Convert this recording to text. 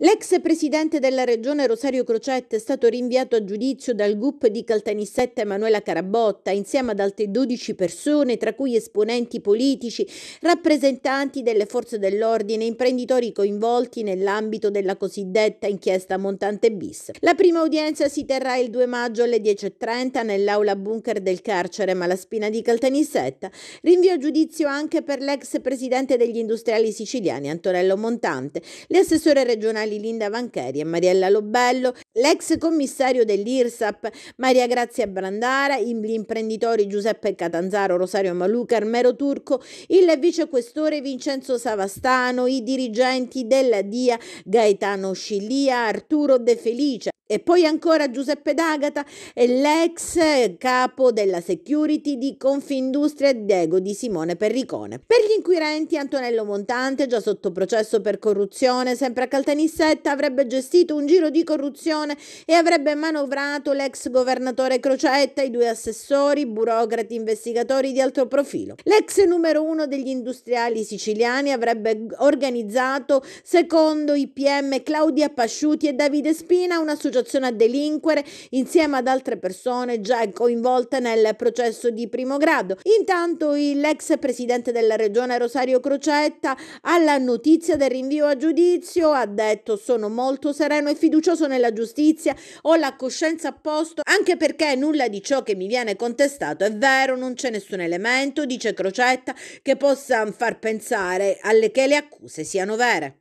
L'ex presidente della regione Rosario Crocetta è stato rinviato a giudizio dal GUP di Caltanissetta Emanuela Carabotta insieme ad altre 12 persone, tra cui esponenti politici, rappresentanti delle forze dell'ordine e imprenditori coinvolti nell'ambito della cosiddetta inchiesta Montante bis. La prima udienza si terrà il 2 maggio alle 10.30 nell'aula bunker del carcere Malaspina di Caltanissetta. Rinvio a giudizio anche per l'ex presidente degli industriali siciliani Antonello Montante, l'assessore regionale generali Linda Vancheri e Mariella Lobello, l'ex commissario dell'IRSAP Maria Grazia Brandara, gli imprenditori Giuseppe Catanzaro, Rosario Maluca, Armero Turco, il vicequestore Vincenzo Savastano, i dirigenti della DIA Gaetano Scilia, Arturo De Felice, e poi ancora Giuseppe D'Agata è l'ex capo della security di Confindustria Diego di Simone Perricone. Per gli inquirenti Antonello Montante, già sotto processo per corruzione, sempre a Caltanissetta, avrebbe gestito un giro di corruzione e avrebbe manovrato l'ex governatore Crocetta, i due assessori, burocrati investigatori di alto profilo. L'ex numero uno degli industriali siciliani avrebbe organizzato, secondo i PM Claudia Pasciuti e Davide Spina, un'associazione associazione a delinquere insieme ad altre persone già coinvolte nel processo di primo grado. Intanto l'ex presidente della regione Rosario Crocetta alla notizia del rinvio a giudizio ha detto sono molto sereno e fiducioso nella giustizia, ho la coscienza a posto anche perché nulla di ciò che mi viene contestato è vero, non c'è nessun elemento, dice Crocetta, che possa far pensare alle che le accuse siano vere.